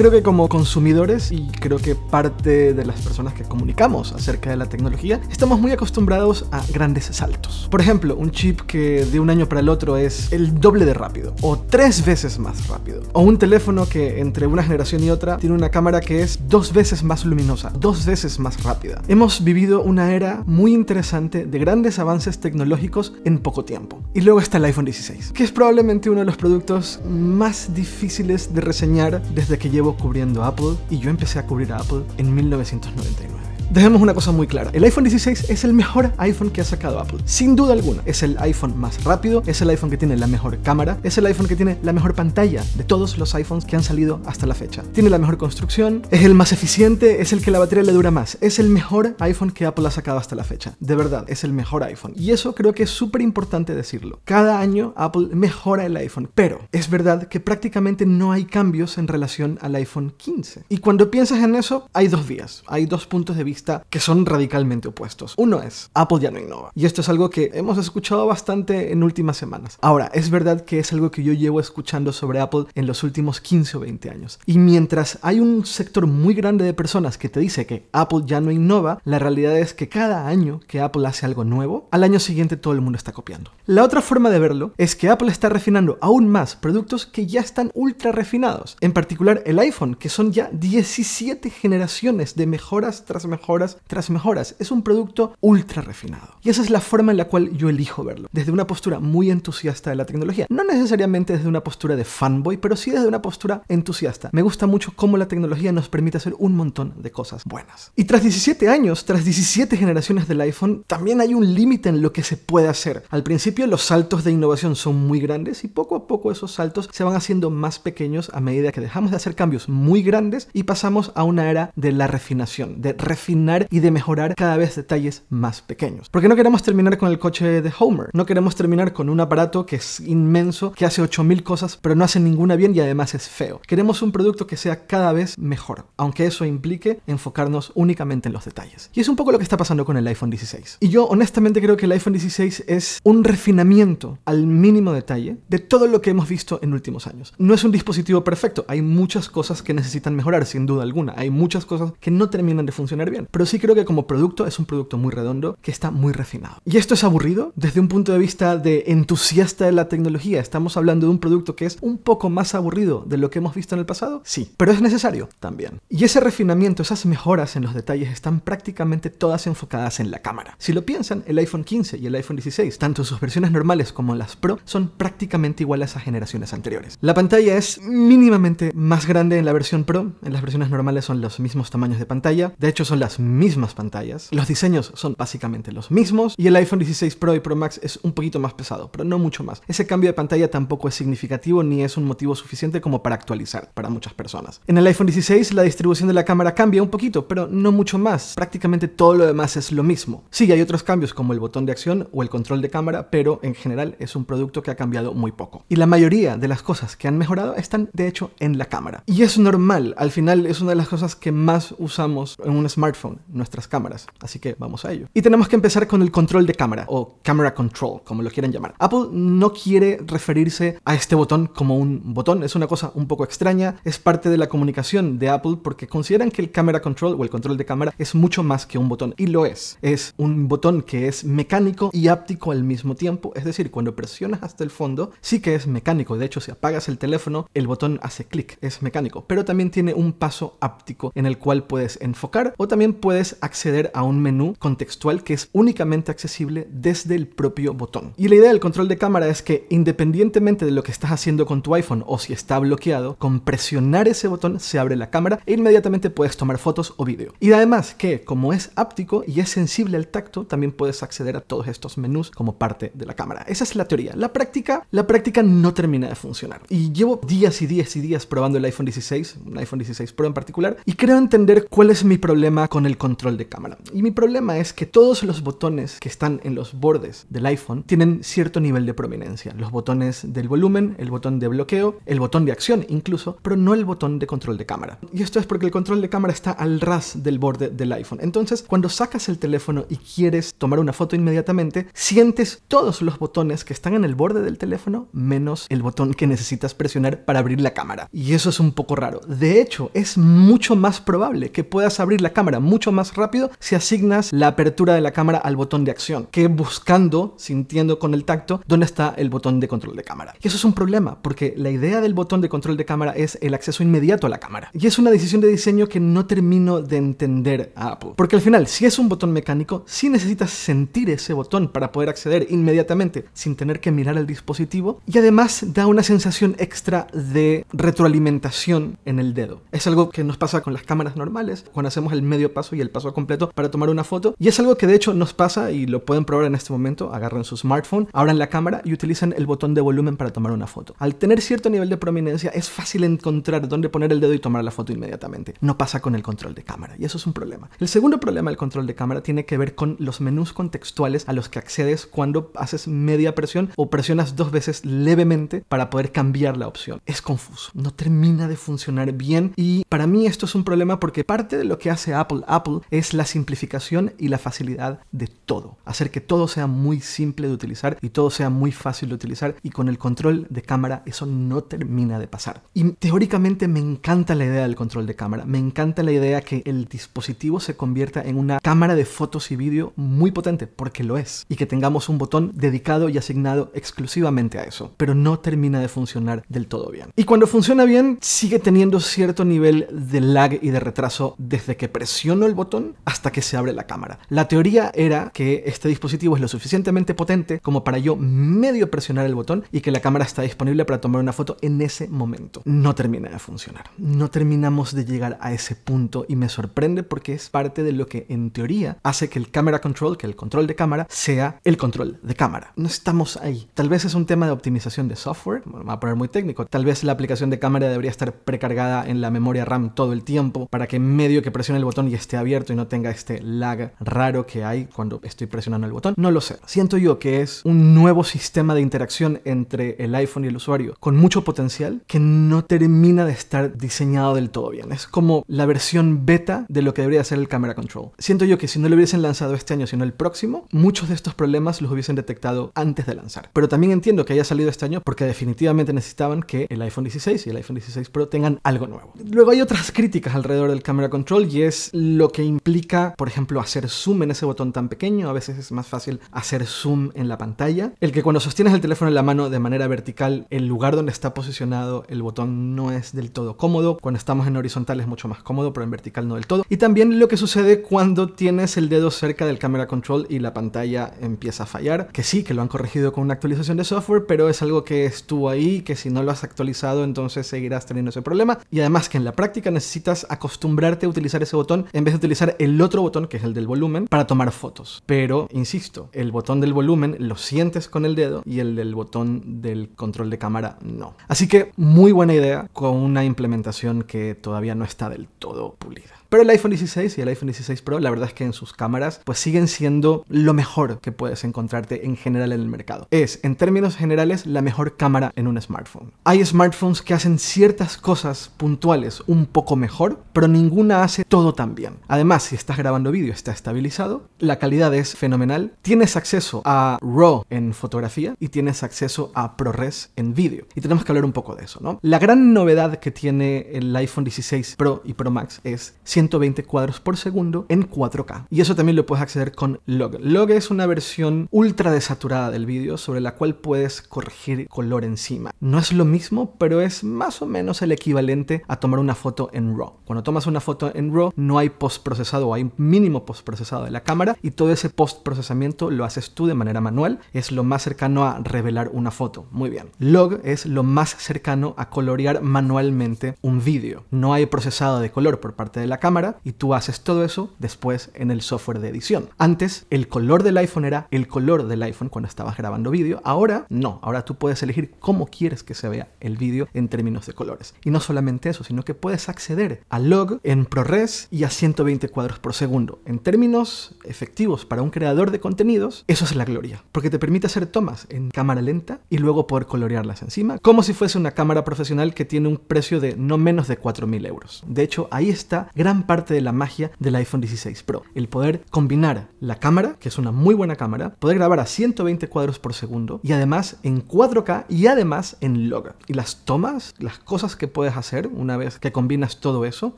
Creo que como consumidores y creo que parte de las personas que comunicamos acerca de la tecnología, estamos muy acostumbrados a grandes saltos. Por ejemplo, un chip que de un año para el otro es el doble de rápido o tres veces más rápido. O un teléfono que entre una generación y otra tiene una cámara que es dos veces más luminosa, dos veces más rápida. Hemos vivido una era muy interesante de grandes avances tecnológicos en poco tiempo. Y luego está el iPhone 16, que es probablemente uno de los productos más difíciles de reseñar desde que llevo cubriendo Apple y yo empecé a cubrir a Apple en 1999. Dejemos una cosa muy clara, el iPhone 16 es el mejor iPhone que ha sacado Apple, sin duda alguna. Es el iPhone más rápido, es el iPhone que tiene la mejor cámara, es el iPhone que tiene la mejor pantalla de todos los iPhones que han salido hasta la fecha. Tiene la mejor construcción, es el más eficiente, es el que la batería le dura más, es el mejor iPhone que Apple ha sacado hasta la fecha. De verdad, es el mejor iPhone. Y eso creo que es súper importante decirlo. Cada año Apple mejora el iPhone, pero es verdad que prácticamente no hay cambios en relación al iPhone 15. Y cuando piensas en eso, hay dos vías, hay dos puntos de vista que son radicalmente opuestos. Uno es, Apple ya no innova. Y esto es algo que hemos escuchado bastante en últimas semanas. Ahora, es verdad que es algo que yo llevo escuchando sobre Apple en los últimos 15 o 20 años. Y mientras hay un sector muy grande de personas que te dice que Apple ya no innova, la realidad es que cada año que Apple hace algo nuevo, al año siguiente todo el mundo está copiando. La otra forma de verlo es que Apple está refinando aún más productos que ya están ultra refinados, en particular el iPhone, que son ya 17 generaciones de mejoras tras mejoras tras mejoras. Es un producto ultra refinado. Y esa es la forma en la cual yo elijo verlo. Desde una postura muy entusiasta de la tecnología. No necesariamente desde una postura de fanboy, pero sí desde una postura entusiasta. Me gusta mucho cómo la tecnología nos permite hacer un montón de cosas buenas. Y tras 17 años, tras 17 generaciones del iPhone, también hay un límite en lo que se puede hacer. Al principio los saltos de innovación son muy grandes y poco a poco esos saltos se van haciendo más pequeños a medida que dejamos de hacer cambios muy grandes y pasamos a una era de la refinación, de refinar y de mejorar cada vez detalles más pequeños. Porque no queremos terminar con el coche de Homer, no queremos terminar con un aparato que es inmenso, que hace 8000 cosas, pero no hace ninguna bien y además es feo. Queremos un producto que sea cada vez mejor, aunque eso implique enfocarnos únicamente en los detalles. Y es un poco lo que está pasando con el iPhone 16. Y yo honestamente creo que el iPhone 16 es un refinamiento al mínimo detalle de todo lo que hemos visto en últimos años. No es un dispositivo perfecto, hay muchas cosas que necesitan mejorar, sin duda alguna. Hay muchas cosas que no terminan de funcionar bien. Pero sí creo que como producto es un producto muy redondo que está muy refinado. Y esto es aburrido desde un punto de vista de entusiasta de la tecnología. Estamos hablando de un producto que es un poco más aburrido de lo que hemos visto en el pasado. Sí, pero es necesario también. Y ese refinamiento, esas mejoras en los detalles están prácticamente todas enfocadas en la cámara. Si lo piensan, el iPhone 15 y el iPhone 16, tanto en sus versiones normales como en las Pro, son prácticamente iguales a generaciones anteriores. La pantalla es mínimamente más grande en la versión Pro, en las versiones normales son los mismos tamaños de pantalla, de hecho son las mismas pantallas. Los diseños son básicamente los mismos y el iPhone 16 Pro y Pro Max es un poquito más pesado, pero no mucho más. Ese cambio de pantalla tampoco es significativo ni es un motivo suficiente como para actualizar para muchas personas. En el iPhone 16 la distribución de la cámara cambia un poquito, pero no mucho más. Prácticamente todo lo demás es lo mismo. Sí, hay otros cambios como el botón de acción o el control de cámara, pero en general es un producto que ha cambiado muy poco. Y la mayoría de las cosas que han mejorado están de hecho en la cámara. Y es normal, al final es una de las cosas que más usamos en un smartphone nuestras cámaras. Así que vamos a ello. Y tenemos que empezar con el control de cámara o camera control, como lo quieran llamar. Apple no quiere referirse a este botón como un botón, es una cosa un poco extraña, es parte de la comunicación de Apple porque consideran que el camera control o el control de cámara es mucho más que un botón y lo es. Es un botón que es mecánico y áptico al mismo tiempo, es decir, cuando presionas hasta el fondo, sí que es mecánico, de hecho si apagas el teléfono, el botón hace clic, es mecánico, pero también tiene un paso áptico en el cual puedes enfocar o también puedes acceder a un menú contextual que es únicamente accesible desde el propio botón. Y la idea del control de cámara es que independientemente de lo que estás haciendo con tu iPhone o si está bloqueado, con presionar ese botón se abre la cámara e inmediatamente puedes tomar fotos o vídeo. Y además que como es áptico y es sensible al tacto, también puedes acceder a todos estos menús como parte de la cámara. Esa es la teoría. La práctica, la práctica no termina de funcionar. Y llevo días y días y días probando el iPhone 16, un iPhone 16 Pro en particular, y creo entender cuál es mi problema con el control de cámara. Y mi problema es que todos los botones que están en los bordes del iPhone tienen cierto nivel de prominencia. Los botones del volumen, el botón de bloqueo, el botón de acción incluso, pero no el botón de control de cámara. Y esto es porque el control de cámara está al ras del borde del iPhone. Entonces, cuando sacas el teléfono y quieres tomar una foto inmediatamente, sientes todos los botones que están en el borde del teléfono menos el botón que necesitas presionar para abrir la cámara. Y eso es un poco raro. De hecho, es mucho más probable que puedas abrir la cámara mucho más rápido si asignas la apertura de la cámara al botón de acción que buscando, sintiendo con el tacto, dónde está el botón de control de cámara. Y eso es un problema porque la idea del botón de control de cámara es el acceso inmediato a la cámara. Y es una decisión de diseño que no termino de entender a Apple. Porque al final, si es un botón mecánico, si sí necesitas sentir ese botón para poder acceder inmediatamente sin tener que mirar el dispositivo. Y además da una sensación extra de retroalimentación en el dedo. Es algo que nos pasa con las cámaras normales. Cuando hacemos el medio paso y el paso completo para tomar una foto. Y es algo que de hecho nos pasa y lo pueden probar en este momento. Agarran su smartphone, abran la cámara y utilizan el botón de volumen para tomar una foto. Al tener cierto nivel de prominencia es fácil encontrar dónde poner el dedo y tomar la foto inmediatamente. No pasa con el control de cámara y eso es un problema. El segundo problema del control de cámara tiene que ver con los menús contextuales a los que accedes cuando haces media presión o presionas dos veces levemente para poder cambiar la opción. Es confuso, no termina de funcionar bien y para mí esto es un problema porque parte de lo que hace Apple Apple es la simplificación y la facilidad de todo. Hacer que todo sea muy simple de utilizar y todo sea muy fácil de utilizar y con el control de cámara eso no termina de pasar. Y teóricamente me encanta la idea del control de cámara, me encanta la idea que el dispositivo se convierta en una cámara de fotos y vídeo muy potente, porque lo es, y que tengamos un botón dedicado y asignado exclusivamente a eso, pero no termina de funcionar del todo bien. Y cuando funciona bien, sigue teniendo cierto nivel de lag y de retraso desde que presiona el botón hasta que se abre la cámara. La teoría era que este dispositivo es lo suficientemente potente como para yo medio presionar el botón y que la cámara está disponible para tomar una foto en ese momento. No termina de funcionar. No terminamos de llegar a ese punto y me sorprende porque es parte de lo que en teoría hace que el camera control, que el control de cámara, sea el control de cámara. No estamos ahí. Tal vez es un tema de optimización de software, me va a poner muy técnico. Tal vez la aplicación de cámara debería estar precargada en la memoria RAM todo el tiempo para que medio que presione el botón y abierto y no tenga este lag raro que hay cuando estoy presionando el botón. No lo sé. Siento yo que es un nuevo sistema de interacción entre el iPhone y el usuario con mucho potencial que no termina de estar diseñado del todo bien. Es como la versión beta de lo que debería ser el camera control. Siento yo que si no lo hubiesen lanzado este año, sino el próximo, muchos de estos problemas los hubiesen detectado antes de lanzar. Pero también entiendo que haya salido este año porque definitivamente necesitaban que el iPhone 16 y el iPhone 16 Pro tengan algo nuevo. Luego hay otras críticas alrededor del camera control y es lo que implica, por ejemplo, hacer zoom en ese botón tan pequeño, a veces es más fácil hacer zoom en la pantalla, el que cuando sostienes el teléfono en la mano de manera vertical, el lugar donde está posicionado el botón no es del todo cómodo, cuando estamos en horizontal es mucho más cómodo, pero en vertical no del todo, y también lo que sucede cuando tienes el dedo cerca del camera control y la pantalla empieza a fallar, que sí, que lo han corregido con una actualización de software, pero es algo que estuvo ahí, que si no lo has actualizado entonces seguirás teniendo ese problema, y además que en la práctica necesitas acostumbrarte a utilizar ese botón en vez de utilizar el otro botón, que es el del volumen, para tomar fotos. Pero, insisto, el botón del volumen lo sientes con el dedo y el del botón del control de cámara no. Así que muy buena idea con una implementación que todavía no está del todo pulida. Pero el iPhone 16 y el iPhone 16 Pro, la verdad es que en sus cámaras, pues siguen siendo lo mejor que puedes encontrarte en general en el mercado. Es, en términos generales, la mejor cámara en un smartphone. Hay smartphones que hacen ciertas cosas puntuales un poco mejor, pero ninguna hace todo tan bien. Además, si estás grabando vídeo, está estabilizado, la calidad es fenomenal, tienes acceso a RAW en fotografía y tienes acceso a ProRes en vídeo. Y tenemos que hablar un poco de eso, ¿no? La gran novedad que tiene el iPhone 16 Pro y Pro Max es 120 cuadros por segundo en 4K. Y eso también lo puedes acceder con Log. Log es una versión ultra desaturada del vídeo sobre la cual puedes corregir color encima. No es lo mismo, pero es más o menos el equivalente a tomar una foto en RAW. Cuando tomas una foto en RAW no hay postprocesado, hay mínimo mínimo procesado de la cámara y todo ese procesamiento lo haces tú de manera manual. Es lo más cercano a revelar una foto. Muy bien. Log es lo más cercano a colorear manualmente un vídeo. No hay procesado de color por parte de la cámara y tú haces todo eso después en el software de edición. Antes el color del iPhone era el color del iPhone cuando estabas grabando vídeo, ahora no, ahora tú puedes elegir cómo quieres que se vea el vídeo en términos de colores. Y no solamente eso, sino que puedes acceder a log en ProRes y a 120 cuadros por segundo. En términos efectivos para un creador de contenidos, eso es la gloria, porque te permite hacer tomas en cámara lenta y luego poder colorearlas encima, como si fuese una cámara profesional que tiene un precio de no menos de 4.000 euros. De hecho, ahí está gran parte de la magia del iPhone 16 Pro. El poder combinar la cámara, que es una muy buena cámara, poder grabar a 120 cuadros por segundo y además en 4K y además en log. Y las tomas, las cosas que puedes hacer una vez que combinas todo eso,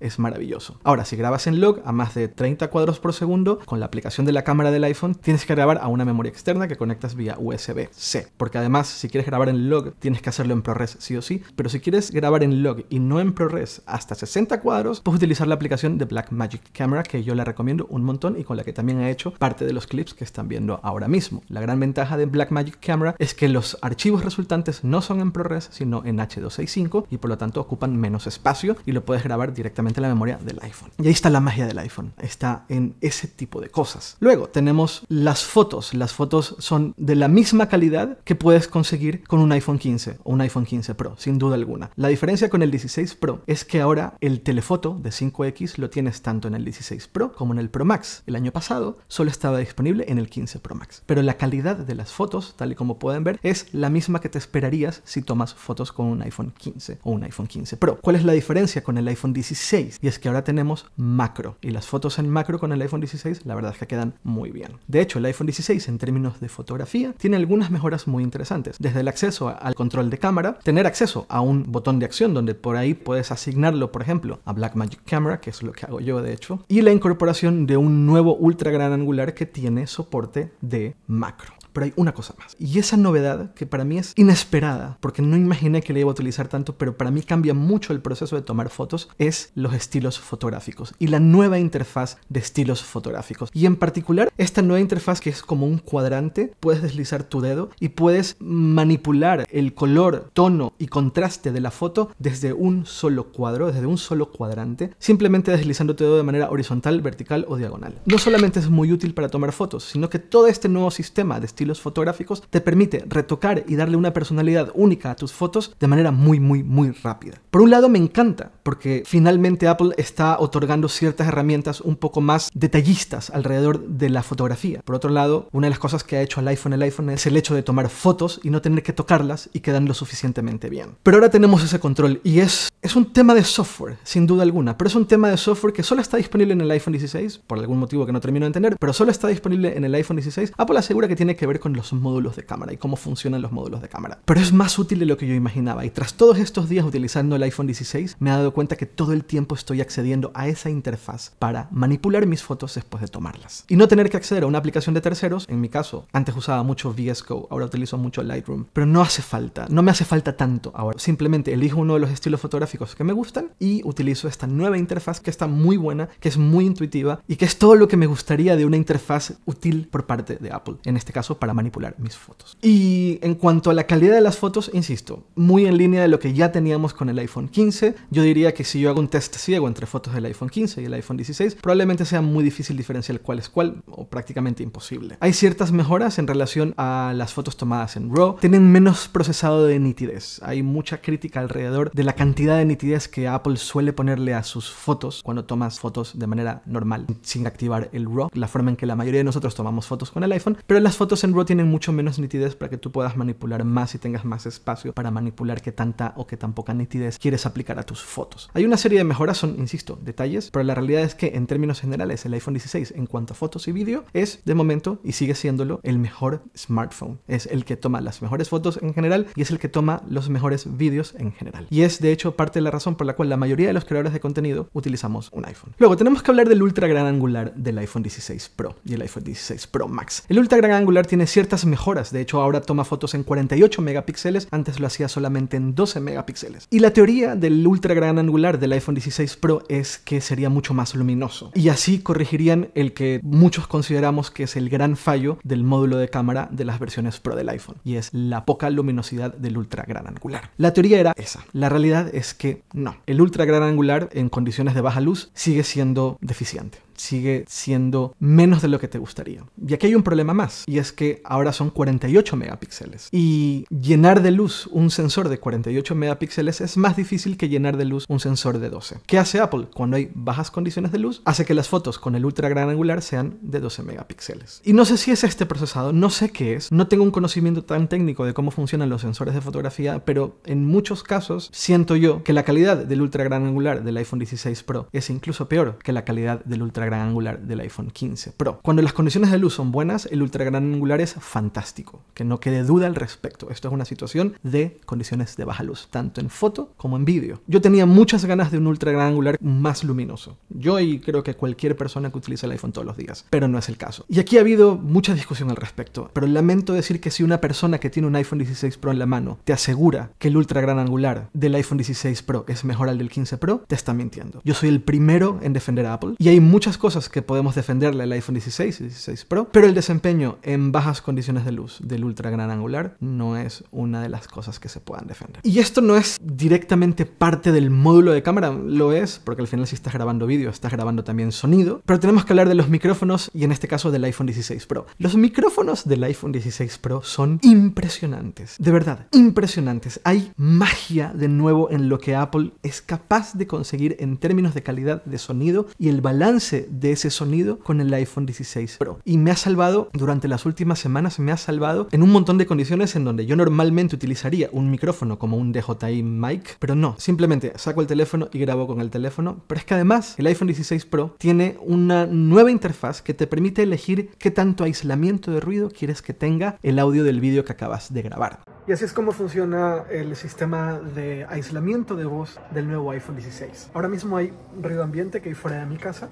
es maravilloso. Ahora, si grabas en log a más de 30 cuadros por segundo, con la aplicación de la cámara del iPhone, tienes que grabar a una memoria externa que conectas vía USB-C. Porque además, si quieres grabar en log, tienes que hacerlo en ProRes sí o sí. Pero si quieres grabar en log y no en ProRes hasta 60 cuadros, puedes utilizar la aplicación de Blackmagic Camera que yo la recomiendo un montón y con la que también he hecho parte de los clips que están viendo ahora mismo. La gran ventaja de Blackmagic Camera es que los archivos resultantes no son en ProRes sino en H265 y por lo tanto ocupan menos espacio y lo puedes grabar directamente en la memoria del iPhone. Y ahí está la magia del iPhone, está en ese tipo de cosas. Luego tenemos las fotos, las fotos son de la misma calidad que puedes conseguir con un iPhone 15 o un iPhone 15 Pro, sin duda alguna. La diferencia con el 16 Pro es que ahora el telefoto de 5X lo tienes tanto en el 16 Pro como en el Pro Max. El año pasado solo estaba disponible en el 15 Pro Max. Pero la calidad de las fotos, tal y como pueden ver, es la misma que te esperarías si tomas fotos con un iPhone 15 o un iPhone 15 Pro. ¿Cuál es la diferencia con el iPhone 16? Y es que ahora tenemos macro. Y las fotos en macro con el iPhone 16 la verdad es que quedan muy bien. De hecho, el iPhone 16 en términos de fotografía tiene algunas mejoras muy interesantes. Desde el acceso al control de cámara, tener acceso a un botón de acción donde por ahí puedes asignarlo, por ejemplo, a Blackmagic Camera, que es lo que hago yo de hecho, y la incorporación de un nuevo ultra gran angular que tiene soporte de macro. Pero hay una cosa más. Y esa novedad que para mí es inesperada, porque no imaginé que la iba a utilizar tanto, pero para mí cambia mucho el proceso de tomar fotos, es los estilos fotográficos y la nueva interfaz de estilos fotográficos. Y en particular, esta nueva interfaz que es como un cuadrante, puedes deslizar tu dedo y puedes manipular el color, tono y contraste de la foto desde un solo cuadro, desde un solo cuadrante, simplemente deslizando tu dedo de manera horizontal, vertical o diagonal. No solamente es muy útil para tomar fotos, sino que todo este nuevo sistema de estilos los fotográficos, te permite retocar y darle una personalidad única a tus fotos de manera muy, muy, muy rápida. Por un lado me encanta, porque finalmente Apple está otorgando ciertas herramientas un poco más detallistas alrededor de la fotografía. Por otro lado, una de las cosas que ha hecho el iPhone el iPhone es el hecho de tomar fotos y no tener que tocarlas y quedan lo suficientemente bien. Pero ahora tenemos ese control y es, es un tema de software, sin duda alguna, pero es un tema de software que solo está disponible en el iPhone 16, por algún motivo que no termino de entender, pero solo está disponible en el iPhone 16. Apple asegura que tiene que ver con los módulos de cámara y cómo funcionan los módulos de cámara. Pero es más útil de lo que yo imaginaba y tras todos estos días utilizando el iPhone 16 me he dado cuenta que todo el tiempo estoy accediendo a esa interfaz para manipular mis fotos después de tomarlas. Y no tener que acceder a una aplicación de terceros, en mi caso, antes usaba mucho VS ahora utilizo mucho Lightroom, pero no hace falta, no me hace falta tanto ahora. Simplemente elijo uno de los estilos fotográficos que me gustan y utilizo esta nueva interfaz que está muy buena, que es muy intuitiva y que es todo lo que me gustaría de una interfaz útil por parte de Apple. En este caso, para manipular mis fotos. Y en cuanto a la calidad de las fotos, insisto, muy en línea de lo que ya teníamos con el iPhone 15, yo diría que si yo hago un test ciego entre fotos del iPhone 15 y el iPhone 16, probablemente sea muy difícil diferenciar cuál es cuál o prácticamente imposible. Hay ciertas mejoras en relación a las fotos tomadas en RAW, tienen menos procesado de nitidez, hay mucha crítica alrededor de la cantidad de nitidez que Apple suele ponerle a sus fotos cuando tomas fotos de manera normal, sin activar el RAW, la forma en que la mayoría de nosotros tomamos fotos con el iPhone, pero las fotos en tienen mucho menos nitidez para que tú puedas manipular más y tengas más espacio para manipular qué tanta o qué tan poca nitidez quieres aplicar a tus fotos. Hay una serie de mejoras, son, insisto, detalles, pero la realidad es que en términos generales el iPhone 16 en cuanto a fotos y vídeo es de momento y sigue siéndolo el mejor smartphone. Es el que toma las mejores fotos en general y es el que toma los mejores vídeos en general. Y es de hecho parte de la razón por la cual la mayoría de los creadores de contenido utilizamos un iPhone. Luego tenemos que hablar del ultra gran angular del iPhone 16 Pro y el iPhone 16 Pro Max. El ultra gran angular tiene ciertas mejoras, de hecho ahora toma fotos en 48 megapíxeles, antes lo hacía solamente en 12 megapíxeles. Y la teoría del ultra gran angular del iPhone 16 Pro es que sería mucho más luminoso. Y así corregirían el que muchos consideramos que es el gran fallo del módulo de cámara de las versiones Pro del iPhone, y es la poca luminosidad del ultra gran angular. La teoría era esa. La realidad es que no. El ultra gran angular en condiciones de baja luz sigue siendo deficiente sigue siendo menos de lo que te gustaría. Y aquí hay un problema más, y es que ahora son 48 megapíxeles. Y llenar de luz un sensor de 48 megapíxeles es más difícil que llenar de luz un sensor de 12. ¿Qué hace Apple? Cuando hay bajas condiciones de luz, hace que las fotos con el ultra gran angular sean de 12 megapíxeles. Y no sé si es este procesado, no sé qué es, no tengo un conocimiento tan técnico de cómo funcionan los sensores de fotografía, pero en muchos casos siento yo que la calidad del ultra gran angular del iPhone 16 Pro es incluso peor que la calidad del ultra gran angular del iPhone 15 Pro. Cuando las condiciones de luz son buenas, el ultra gran angular es fantástico, que no quede duda al respecto. Esto es una situación de condiciones de baja luz, tanto en foto como en vídeo. Yo tenía muchas ganas de un ultra gran angular más luminoso. Yo y creo que cualquier persona que utiliza el iPhone todos los días, pero no es el caso. Y aquí ha habido mucha discusión al respecto, pero lamento decir que si una persona que tiene un iPhone 16 Pro en la mano te asegura que el ultra gran angular del iPhone 16 Pro es mejor al del 15 Pro, te está mintiendo. Yo soy el primero en defender a Apple y hay muchas cosas que podemos defenderle al iPhone 16 y 16 Pro, pero el desempeño en bajas condiciones de luz del ultra gran angular no es una de las cosas que se puedan defender. Y esto no es directamente parte del módulo de cámara, lo es porque al final si estás grabando vídeo, estás grabando también sonido, pero tenemos que hablar de los micrófonos y en este caso del iPhone 16 Pro. Los micrófonos del iPhone 16 Pro son impresionantes, de verdad, impresionantes. Hay magia de nuevo en lo que Apple es capaz de conseguir en términos de calidad de sonido y el balance de ese sonido con el iPhone 16 Pro. Y me ha salvado, durante las últimas semanas, me ha salvado en un montón de condiciones en donde yo normalmente utilizaría un micrófono como un DJI mic, pero no, simplemente saco el teléfono y grabo con el teléfono. Pero es que además el iPhone 16 Pro tiene una nueva interfaz que te permite elegir qué tanto aislamiento de ruido quieres que tenga el audio del vídeo que acabas de grabar. Y así es como funciona el sistema de aislamiento de voz del nuevo iPhone 16. Ahora mismo hay ruido ambiente que hay fuera de mi casa,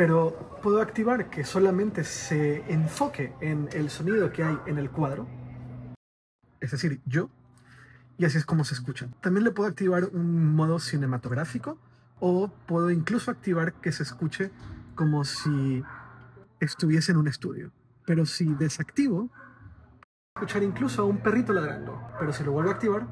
pero puedo activar que solamente se enfoque en el sonido que hay en el cuadro, es decir, yo, y así es como se escucha. También le puedo activar un modo cinematográfico o puedo incluso activar que se escuche como si estuviese en un estudio. Pero si desactivo, escuchar incluso a un perrito ladrando, pero si lo vuelvo a activar,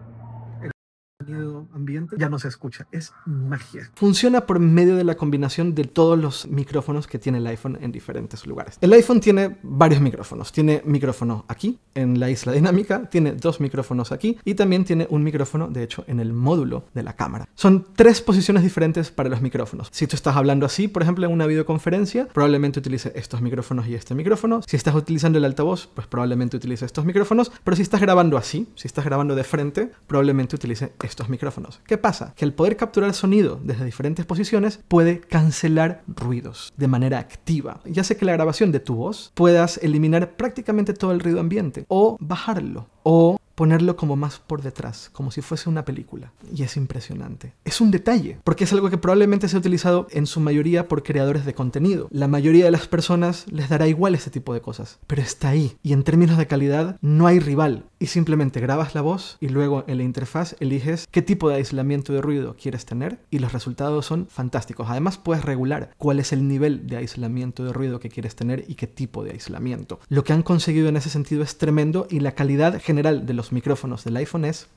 ambiente, ya no se escucha. Es magia. Funciona por medio de la combinación de todos los micrófonos que tiene el iPhone en diferentes lugares. El iPhone tiene varios micrófonos. Tiene micrófono aquí, en la isla dinámica, tiene dos micrófonos aquí y también tiene un micrófono, de hecho, en el módulo de la cámara. Son tres posiciones diferentes para los micrófonos. Si tú estás hablando así, por ejemplo, en una videoconferencia, probablemente utilice estos micrófonos y este micrófono. Si estás utilizando el altavoz, pues probablemente utilice estos micrófonos. Pero si estás grabando así, si estás grabando de frente, probablemente utilice estos estos micrófonos. ¿Qué pasa? Que el poder capturar sonido desde diferentes posiciones puede cancelar ruidos de manera activa. Ya sé que la grabación de tu voz puedas eliminar prácticamente todo el ruido ambiente o bajarlo o ponerlo como más por detrás, como si fuese una película. Y es impresionante. Es un detalle, porque es algo que probablemente se ha utilizado en su mayoría por creadores de contenido. La mayoría de las personas les dará igual este tipo de cosas, pero está ahí. Y en términos de calidad, no hay rival. Y simplemente grabas la voz y luego en la interfaz eliges qué tipo de aislamiento de ruido quieres tener y los resultados son fantásticos. Además, puedes regular cuál es el nivel de aislamiento de ruido que quieres tener y qué tipo de aislamiento. Lo que han conseguido en ese sentido es tremendo y la calidad general de los micrófonos del iPhone es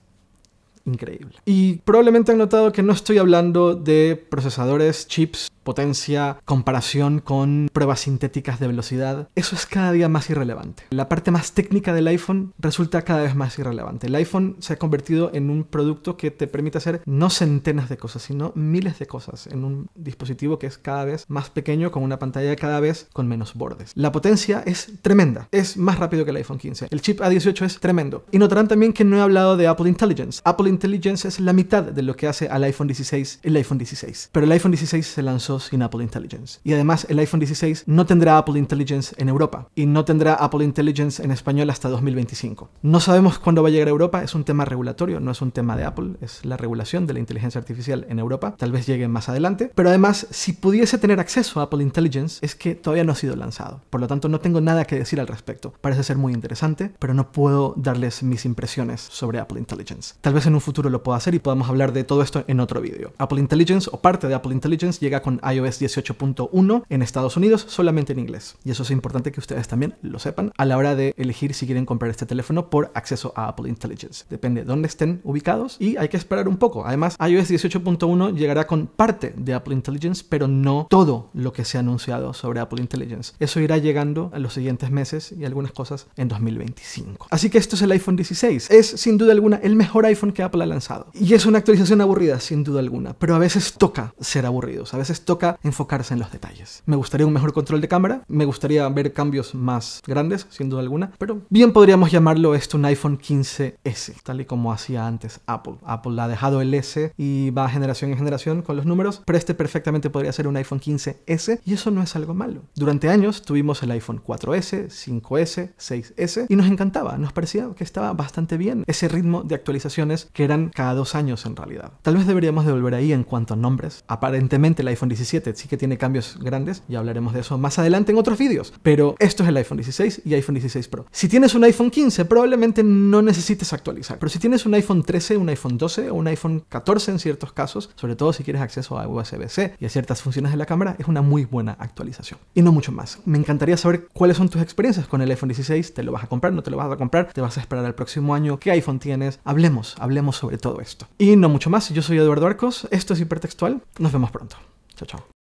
increíble. Y probablemente han notado que no estoy hablando de procesadores, chips potencia, comparación con pruebas sintéticas de velocidad, eso es cada día más irrelevante. La parte más técnica del iPhone resulta cada vez más irrelevante. El iPhone se ha convertido en un producto que te permite hacer no centenas de cosas, sino miles de cosas en un dispositivo que es cada vez más pequeño, con una pantalla cada vez con menos bordes. La potencia es tremenda, es más rápido que el iPhone 15. El chip A18 es tremendo. Y notarán también que no he hablado de Apple Intelligence. Apple Intelligence es la mitad de lo que hace al iPhone 16 el iPhone 16. Pero el iPhone 16 se lanzó sin Apple Intelligence. Y además el iPhone 16 no tendrá Apple Intelligence en Europa y no tendrá Apple Intelligence en español hasta 2025. No sabemos cuándo va a llegar a Europa, es un tema regulatorio, no es un tema de Apple, es la regulación de la inteligencia artificial en Europa, tal vez llegue más adelante, pero además si pudiese tener acceso a Apple Intelligence es que todavía no ha sido lanzado, por lo tanto no tengo nada que decir al respecto. Parece ser muy interesante, pero no puedo darles mis impresiones sobre Apple Intelligence. Tal vez en un futuro lo pueda hacer y podamos hablar de todo esto en otro vídeo. Apple Intelligence o parte de Apple Intelligence llega con iOS 18.1 en Estados Unidos solamente en inglés. Y eso es importante que ustedes también lo sepan a la hora de elegir si quieren comprar este teléfono por acceso a Apple Intelligence. Depende de dónde estén ubicados y hay que esperar un poco. Además, iOS 18.1 llegará con parte de Apple Intelligence, pero no todo lo que se ha anunciado sobre Apple Intelligence. Eso irá llegando en los siguientes meses y algunas cosas en 2025. Así que esto es el iPhone 16. Es sin duda alguna el mejor iPhone que Apple ha lanzado. Y es una actualización aburrida, sin duda alguna, pero a veces toca ser aburridos, a veces toca enfocarse en los detalles. Me gustaría un mejor control de cámara, me gustaría ver cambios más grandes, sin duda alguna, pero bien podríamos llamarlo esto un iPhone 15S, tal y como hacía antes Apple. Apple ha dejado el S y va generación en generación con los números, pero este perfectamente podría ser un iPhone 15S y eso no es algo malo. Durante años tuvimos el iPhone 4S, 5S, 6S y nos encantaba, nos parecía que estaba bastante bien ese ritmo de actualizaciones que eran cada dos años en realidad. Tal vez deberíamos de volver ahí en cuanto a nombres. Aparentemente el iPhone 16 sí que tiene cambios grandes, y hablaremos de eso más adelante en otros vídeos, pero esto es el iPhone 16 y iPhone 16 Pro. Si tienes un iPhone 15, probablemente no necesites actualizar, pero si tienes un iPhone 13, un iPhone 12 o un iPhone 14 en ciertos casos, sobre todo si quieres acceso a USB-C y a ciertas funciones de la cámara, es una muy buena actualización. Y no mucho más. Me encantaría saber cuáles son tus experiencias con el iPhone 16, te lo vas a comprar, no te lo vas a comprar, te vas a esperar al próximo año, qué iPhone tienes, hablemos, hablemos sobre todo esto. Y no mucho más, yo soy Eduardo Arcos, esto es Hipertextual, nos vemos pronto. Ciao, ciao.